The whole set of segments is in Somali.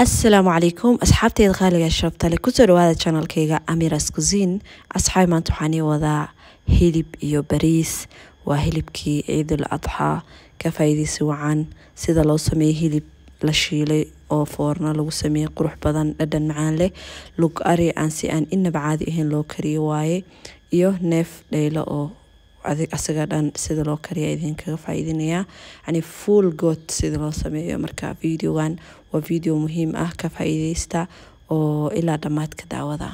assalaamu calaykum asxaabteyda qaaliga shabtale kusoo dhawaada janalkayga amiras kusin asxaabi maanta waxaan ii wadaa hilib iyo bariis waa hilibkii ciidul adxaa ka faa'iideysa wacan sida loo sameeyey hilib la shiilay oo foorno lagu sameeyey qurux badan dhadhan macaan leh lug ari aan si aan inaba caadi ahayn loo kariyo waaye iyo neef dhaylo oo asaga dhan sida loo kariya idinkaga faa'iidinayaa yani full god sida loo sameeyo marka videogan waa video muhiim ah ka faa'iideysta oo ilaa dhammaadka daawada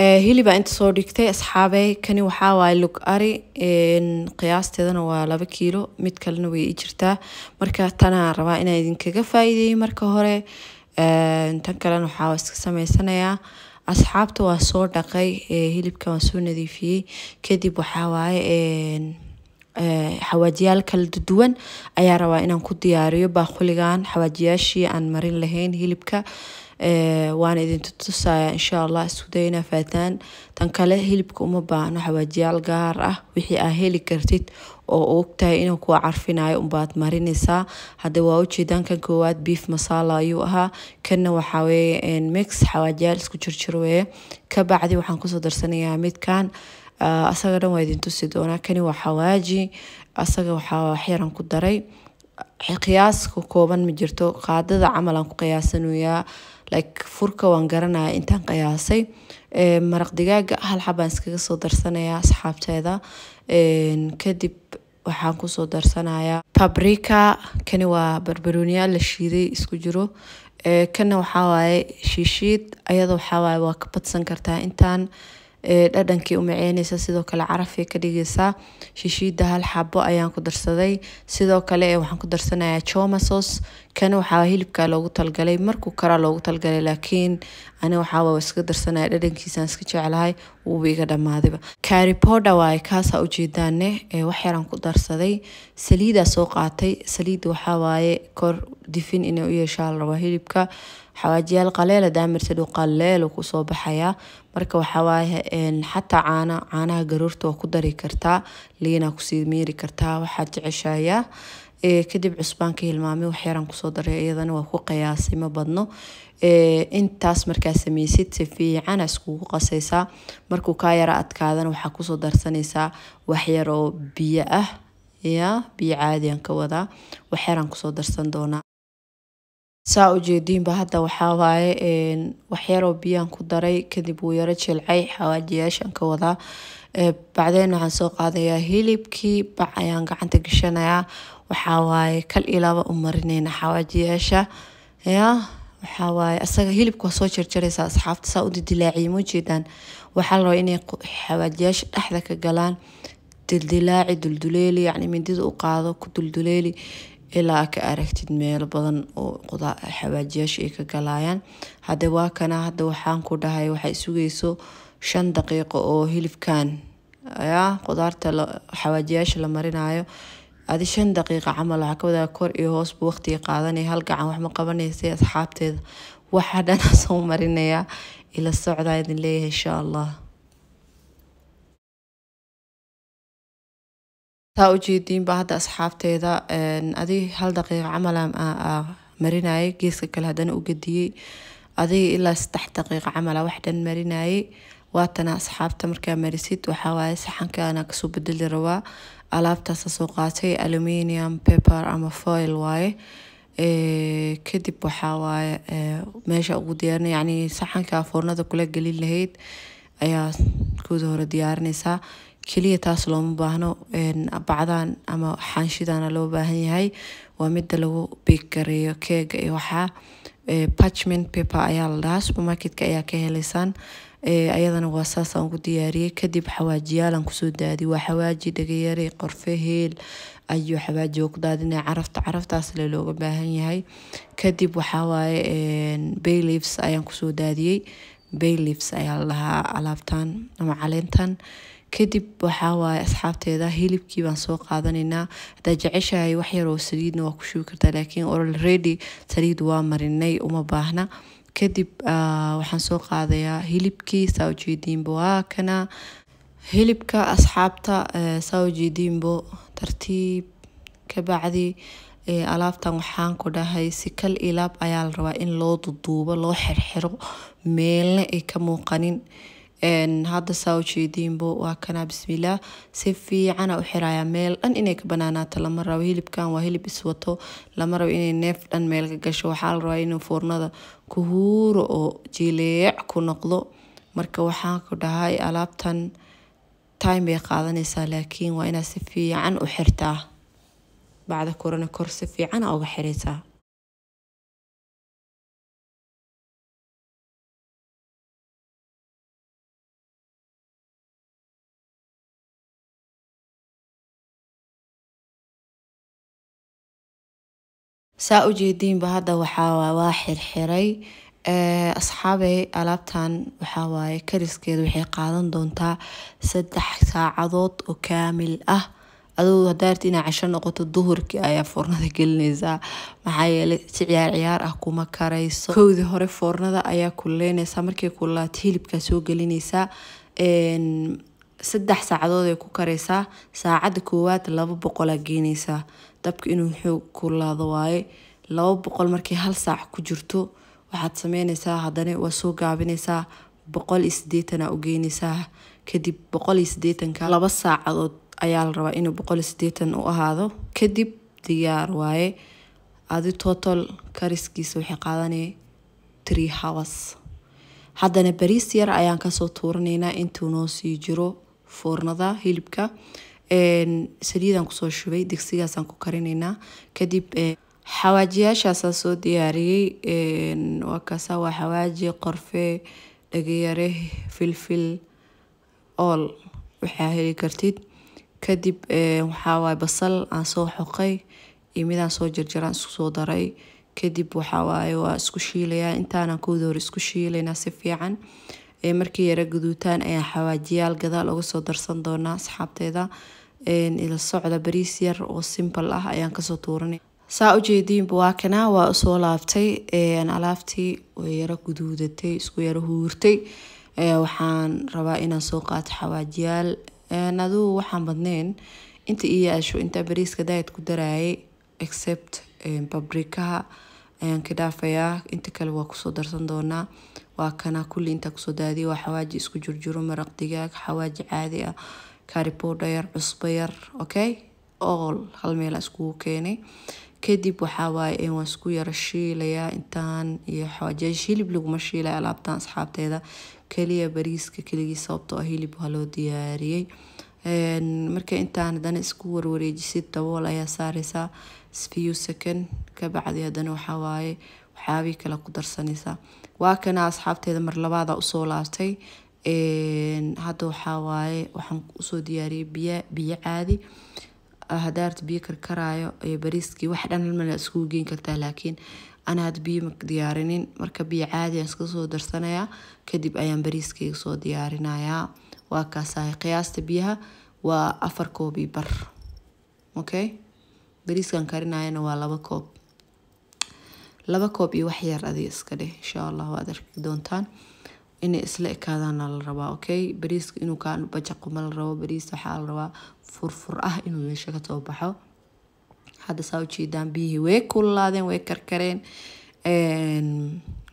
eh, hilibaa inta soo dhigtay asxaabey kani waxaa waaye lug ari qiyaasteedana waa laba kiilo mid kalena way i jirtaa marka tanaa rabaa inaa idinkaga faa'iideeyey marka hore eh, tan kalena waxaa iska sameysanayaa asxaabta waa soo dhaqay hilibka waan soo nadiifiyey kadib waxaawaaye xawaajiyaal kala duwan ayaa rabaa inaan ku diyaariyo baaquligan xawaajiyaashii aan marin lahayn hilibka waana idintu tusaya insha allah iskuday inaa faataan tan kale hilibka uma baahno xawaajiyaal gaar ah wixii aa heli kartid oo ogtahay inuu kua carfinayo unbaad marinaysaa hadda waa ujeedaan kan koowaad beef masala ayuu ahaa kanna waxaa weeye mix xawaajiyaal isku jirjirweeye ka bacdi waxaan kusoo darsanayaa midkan ah, asaga dhan waa idin tusi doonaa kani waa xawaaji asaga waxaa waxyaran ku daray qiyaaska kooban ma jirto qaadada camal aan ku qiyaasanayaa like furka waan garanaya intaan qiyaasay maraq digaaga hal xabaan iskaga soo darsanayaa asxaabteeda kadib waxaan kusoo darsanayaa babrika kani waa barbarooniya la shiiday isku jiro kana waxaa waaye shiishiid ayada waxaa waaye waa ka badsan kartaa intaan dhadhankii u maceyneysa sidoo kale carafay ka dhigeysaa shishiida hal xabo ayaan ku darsaday sidoo kale waxaan ku darsanayaa chomasos kana waxaa hilibka loogu talgalay markuu karaa loogu talgalay laakiin ani waxaa iska darsanaya dhadhankiisaan iska jeclahay uubiiga dhammaadayba kaari podawa ay kaasa ujeedaane waxyaran ku darsaday saliidaa soo qaatay saliidda waxawaaye kor difin ina u yeeshaa la rabaa hilibka xawaajiyaal qaleela daamirtadhu qaleelu kusoo baxayaa marka waxawaaye xataa caana caanaha garoorta waa ku dari kartaa liinaa kusii miiri kartaa waxaad jeceshayaa Eh, kadib cusbaanka hilmaame waxyaran kusoo daray iyadana waa ku qiyaasay ma badno eh, intaas markaa samaysid si iskugu qasaysaa markuu kaa yara adkaadana waxaa kusoo darsanaysaa waxyar biyo ah ya biyo caadiyan ka wadaa waxyaran kusoo darsan doonaa saa ujeediinba hadda waxaawaaye waxyaroo biyaan ku daray kadib wuu yaro jilcay xawaajiyaashan ka wadaa eh, bacdeen waxaan soo qaadayaa hilibkii bac ayaan gacanta gashanayaa waxaa kal iyo u marineyna xawaajiyaasha ya waxaa asaga hilibka soo jarjaraysa asxaabta saa u dildilaaciya ma ujeedaan waxaa la inay xawaajiyaasha dhexda ka galaan dildilaaci dulduleeli yacni mindida u qaado ku dulduleeli ilaa ka aragtid meelo badan oo xawaajiyaasha ay ka galaayaan hadde waa kana hadda waxaan ku dhahay waxay sugeyso shan daqiiqo oo hilibkan ya qudaarta xawaajiyaasha la marinaayo adi shan daqiiqa camal waxaa ka wadaga kor iyo hoos buu waqtiga qaadanaya hal gacan wax ma qabanaysa asxaabteeda waxaa dhanaa soo marinayaa ila socdaa idin leeyahay insha allah saa ujeediinba hadda asxaabteeda adi hal daqiiqa camal marinayay geeska kale hadana u gediyey adiga ilaa saddex daqiiqa camala wax dhan marinayay waatana asxaabta markaa marisid waxawaaye saxankaana kasoo bedeli rabaa alaabtaasa soo qaatay aluminium paper ama foil waaye kadib waxawaaye meesha ugu diyaarina yani saxanka foornada kula gelin lahayd ayaa kooda hore diyaarinaysaa keliya taas looma baahno bacdaan ama xaanshidana loo baahan yahay waa midda lagu bigareeyo keega iyo waxaa parchment paper ayaa la dhahaa supermarketka ayaa ka helaysaan ayadana waa saas aan ugu diyaariyey kadib xawaajiyaalan kusoo daadi waa xawaaji dhagayare qorfe heel ayuu xawaaji ku daadinaya carafta caraftaas le looga baahan yahay kadib waxawaaye baylifs ayaan kusoo daadiyey baylifs ayaa la alaabtan ama caleentan kadib waxaa asxaabteeda hilibkii baan soo qaadanaynaa haddaa jeceshahay wax yar oo saliidna waa ku shuubi kartaa laakiin olal redy saliid waa marinay uma baahna kadib ah, waxaan soo qaadayaa hilibkii saa ujeediinbo waakana ah, hilibka asxaabta eh, saa ujeediinbo tartiib kabacdi eh, alaabtan waxaan ku dhahay sikal ilaab ayaa la rabaa in loo duduubo loo xirxiro meelna ay ka muuqanin hadda saa ujeediinbo waa kanaa bismillaah si fiicana u xiraya meel dhan inay ka banaanaato lama rabo hilibkan waa hilib iswato lama rabo inay neef dhan meelka gasho waxaa la rabaa inuu foornada ku huuro oo jileec ku noqdo marka waxaan ku dhahay alaabtan time bay qaadanaysaa laakiin waa inaad si fiican u xirtaa bacda korana kor si fiicana uga xiraysaa saa ujeediinba hadda waxaa xirxiray asxaabey alaabtan waxaa waaye waxay qaadan doontaa saddex saacadood oo kaamil ah aduu hadaarti inaa casho noqoto duhurkii ayaa foornada gelinaysaa maxaa yeeley si ciyaar ciyaar ah kuma karayso kowdii hore foornada ayaa kululaynaysaa markay kululaato hilibkaa soo gelinaysaa saddex saacadood ay ku karaysaa saacadda koowaad laba boqolaa geenaysaa dabka inuu muxuu kulaado waaye laba boqol markay hal saac ku jirto waxaad sameyneysaa haddana waa soo gaabineysaa boqol iyo sideetana u geynaysaa kadib boqol iyo sideetanka laba saacadood ayaa la rabaa inuu boqol iyo sideetan u ahaado kadib diyaar waaye adi total kariskiisa waxay qaadanaya tree hours haddana bariis yar ayaan kasoo tuuranaynaa intuu noo sii jiro foornada hilibka saliidaan kusoo shubay digsigaasaan ku karinaynaa kadib xawaajiyaashaasaan soo diyaariyey waa kaasa waa xawaaji qorfe dhageyare filfil ool waxaa heli kartid kadib waxaa basal aan soo xoqay iyo midaan soo jarjaraan isku soo daray kadib waxaawaaye waa isku shiilayaa intaanaan kowda hore isku shiilaynaa si fiican ee markay yara gaduutaan ayaan xawaajiyaal gadaal uga soo darsan doonaa asxaabteeda ila socda bariis yar oo simbal ah ayaan kasoo tuuranay saa ujeediinba waa waa usoo laabtay alaabtii way yara guduudatay isku yara huurtay waxaan rabaa inaan soo qaato xawaajiyaal aduu waxaan badnayn inta iyo asho intaa bariiska daayad ku daraayay except babrikaha ayaan ka dhaafayaa inta kale waa kusoo darsan doonaa waa kana kulli intaa kusoo daadiye waa xawaaji isku jurjuro maraq digaag xawaaji caadi ah kaaribowdha yar cusbo yar okay ool hal meela iskugu keenay kadib waxaa waaye waan isku yara shiilayaa intaan iyo xawaajiyaasha hilib laguma shiilaya alaabtan asxaabteeda keliya bariiska keligii sababtoo ah hilib waa loo diyaariyey marka intaan haddana isku warwareejisid dabool ayaa saareysaa few second kabacdi haddana waxaa waaye waxyaabii kale ku darsanaysaa waa kana asxaabteeda mar labaada usoo laabtay hadda waxawaaye waxaan usoo diyaariyay biy biyo caadi ah, hadaarta biyo karkaraayo iyo bariiskii wax dhan halmala iskugu geyn kartaa laakiin ana had biyo diyaarinin marka biyo caadi aan iska soo darsanayaa kadib ayaan bariiskayga soo diyaarinayaa waa kaasahay qiyaasta biyaha waa afar koob bar okay bariiskan karinaayana waa laba koob laba koob iyo wax yar adiga iska dheh insha allah waad arki doontaan inay isla ekaadaana la rabaa okay bariiska inuu kaa bajaquma la rabo bariis waxaa la rabaa furfur ah inuu meesha ka soo baxo hadda saa ujeedaan biyihii way kululaadeen way karkareen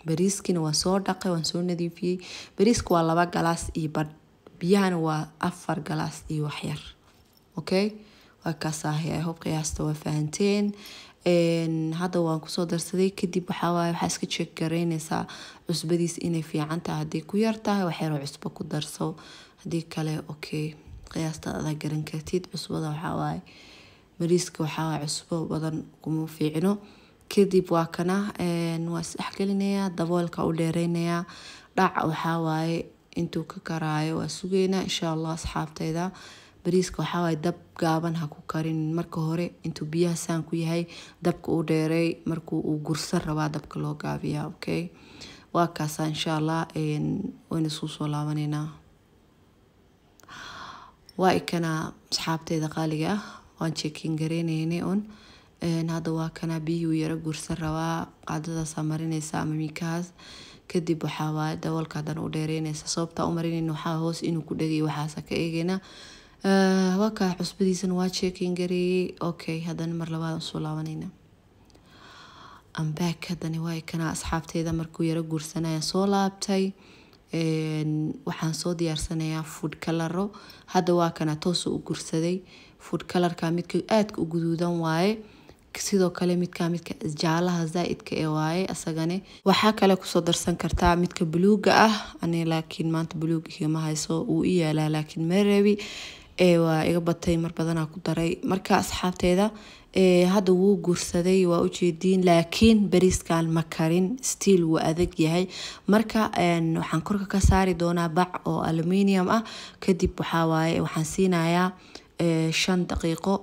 bariiskiina waan soo dhaqay waan soo nadiifiyey bariiska waa laba galaas iyo badh biyahana waa afar galaas iyo waxyar okay waa kaasahay i qiyaasta waa fahanteen hadda waan kusoo darsaday kadib waxawaaye waxaa iska jeeg garaynaysaa cusbadiis inay fiican tahay haddii ku yartahay tahay wax yaroo cusbo ku darso haddii kale okay qiyaastaad adaa garan kartid cusbada waxawaaye mariiska waxawaaye cusbo badan kuma fiicno kadib waa kana waa isdhexgelinayaa daboolka u dheereynayaa dhac waxaawaaye intuu ka karaayo waa sugeynaa insha allah asxaabtayda bariiska waxaa dab gaaban ha ku karin marka hore intuu biyaha saan ku yahay dabka u dheeray markuu uu gursan rabaa dabka loo gaabiyaa okay waa kaasaa insha allah wayna isku soo waa ikana asxaabteeda qaaliga ah waan jeekin gareyneyne un hadda waa kana biyihii uu yaro gursan rabaa qaadadaasaa marinaysa ama miikahaas kadib waxaa waaye haddana u dheereynaysa sababtaa u marinayna waxaa hoos inuu ku dhegay waxaasa ka eegeynaa Eh, waa kaa cusbadiisana waa jeekeyn gareeyey okay haddana mar labaad usoo laabanayna ambaak haddana waay kanaa asxaabteeda markuu yaro guursanayaan soo laabtay waxaan soo diyaarsanayaa food kalaro hadda waa kana toosa u gursaday food kalarka midka aadka u guduudan waaye sidoo kale midka midka jaalaha zaa-idka ee waaye asagane waxaa kale kusoo darsan kartaa midka buluuga ah ani laakiin maanta buluug igama hayso wuu i yaalaa laakiin ma rabi waa iga batay mar badanaa ku daray marka asxaabteeda hadda wuu guursaday waa ujeediin laakiin bariiskan ma karin stiil wuu adag yahay marka waxaan korka ka saari doonaa bac oo aluminium ah kadib waxawaaye waxaan siinayaa shan daqiiqo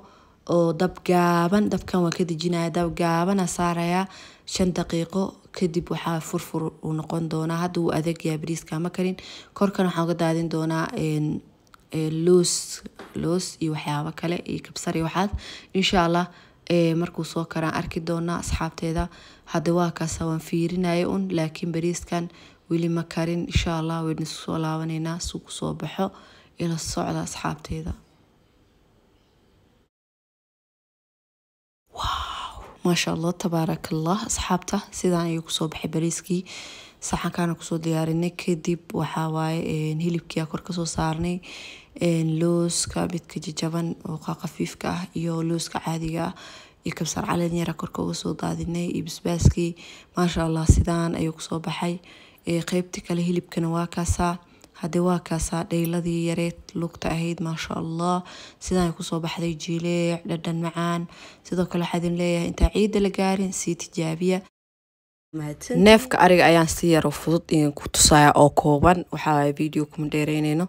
oo dab gaaban dabkan waan ka dejinaya dab gaabana saarayaa shan daqiiqo kadib waxaa furfur uu noqon doonaa hadda wuu adag yahay bariiska ma karin korkan waxaan uga daadin doonaa loos loos iyo waxyaabo kale iyo kabsar iyo waxaas insha allah markuu soo karaan arki doonaa asxaabteeda hadda waa kaasa waan fiirinaya un laakiin bariiskan weli ma karin insha allah waynu isku soo laabanaynaa suu ku soo baxo ila socda asxaabteeda maasha allah tabaaraka allah asxaabta sidaan ayuu kusoo baxay bariiskii saxankaana kusoo diyaarinay kadib waxaa waaye hilibkia kor kasoo saarnay looska midka jajaban oo qafiifka ah iyo looska caadiga ah iyo kabsar caleen yara korka uga soo daadinay iyo basbaaskii maasha allah sidaan ayuu kusoo baxay qeybta kale hilibkana waa kaasaa haddee waa kaasaa dheyladii yareed lugta ahayd maasha allah sidaan kusoo baxday jileec dhadhan macaan sidoo kale waxaadin leeyahay intaa ciidda la gaarin sii tijaabiya neefka ariga ayaan si yaro fudud idinku tusayaa oo kooban waxaa video kuma dheereyneyno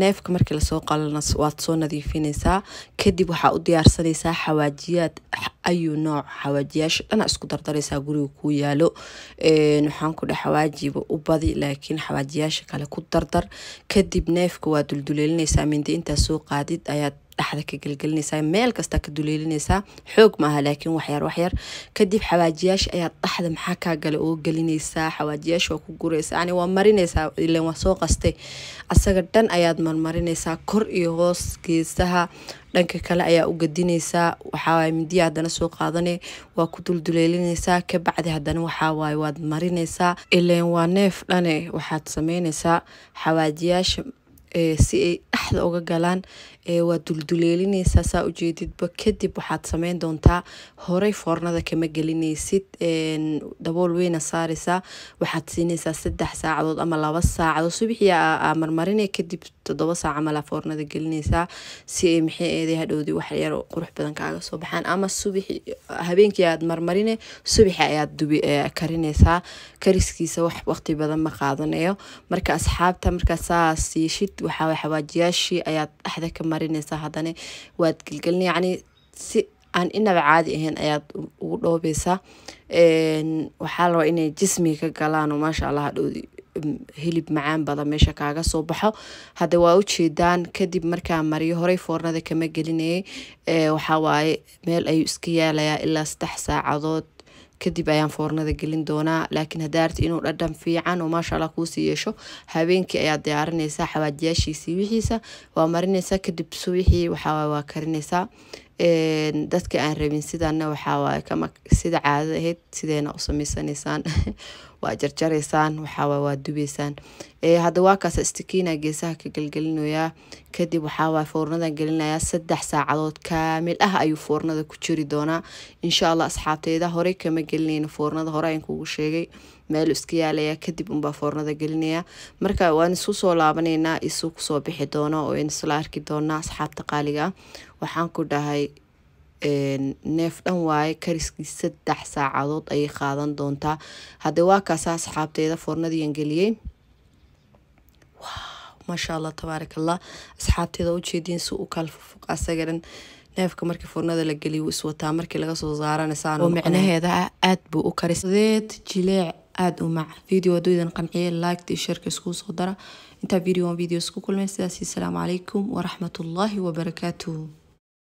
neefka markii lasoo qalana waad soo nadiifinaysaa kadib waxaa u diyaarsanaysaa xawaajiyaad ayuu nooc xawaajiyaasha dhana isku dardaraysaa guriga kuu yaalo waxaan ku dhex xawaajiba u badi laakiin xawaajiyaasha kale ku dardar kadib neefka waa dulduleelinaysaa mindi intaa soo qaadid ayaad dhexda ka gelgelinaysaa meel kasta ka duleelinaysaa xoog maaha laakiin waxyar waxyar kadib xawaajiyaasha ayaa dhaxda maxaa kaa gale oo gelinaysaa xawaajiyaasha waa ku guraysaa yani waa marinaysaa ilan waa soo qastay asaga dhan ayaad marmarinaysaa kor iyo hoos geesaha dhanka kale ayaa u gadinaysaa waxawaaye mindiya haddana soo qaadane waa ku dulduleelinaysaa kabacdi haddana waxawaaye waad marinaysaa ilan waa neef dhane waxaad sameynaysaa xawaajiyaasha eh, si ay dhaxda uga galaan waad dulduleylineysaa saa ujeedidba kadib waxaad sameyn doontaa horey foornada kama gelineysid dabool weyna saareysaa waxaad siineysaa saddex saacadood ama laba saacadood subixii marmarine kadib todoba saac camalaa foornada gelineysaa si ay maxay eeday hadhowdii wax qurux badan kaaga soo baxaan ama subixi habeenkii aad marmarine subaxi ayaad dubi karineysaa kariskiisa wax waqti badan ma qaadanayo marka asxaabta markaa saas yeeshid waxaa xawaajiyaashii ayaad axda ka marinaysaa hadana waad gelgelina yani si aan inaba caadi ahayn ayaad ugu dhoobaysaa waxaa la rabaa inay jismi ka galaan oo maasha allah hadhow mm, hilib macaan badan meesha kaaga soo baxo hadde waa ujeedaan kadib markaa mariyo horey foornada kama gelinayay waxaa waaye meel ayuu iska yaalayaa ilaa saddex saacadood kadib ayaan foornada gelin doonaa laakiin haddaa arti inuu dhadhan fiican oo maashaalla kuusii yeesho habeenkii ayaa diyaarinaysaa xawaajiyaashiisii wixiisa waa marinaysaa kadib suwixii waxaa waa karinaysaa dadka aan rabin sidaana waxaawaay sida caadada ahayd sideena u samaysanaysaan waa jarjaraysaan waxaawaay waa dubeysaan hadda waa istikiina geesaha ka gelgelinayaa kadib waxaawaay foornadan gelinayaa saddex saacadood kaamil ah ayuu foornada ku jiri doonaa inshaa allah asxaabteeda horey kama gelinayna foornada hore ayn kugu sheegay meel iska yaalaya kadib unbaa foornada gelinaya marka waan isu soo laabanaynaa isuu kusoo bixi doono oo isla arki doonaa asxaabta qaaliga waxaan ku dhahay neef dhan waaye kariskii saddex saacadood ayay qaadan doontaa haddee waa kaasa asxaabteeda foornadiian geliyey maasha allah tabaaraka allah asxaabteeda ujeediin si u kalfafuq asaga neefka markii foornada la geliy wuu iswataa markii laga soo micnaheeda aad buu u karis jileec aada u mac video waddooydan qanciye liked iyo sheerka iskugu soo dara intaa video on video isku kulmay sidaas asalaamu calaykum waraxmatullaahi wabarakaatuh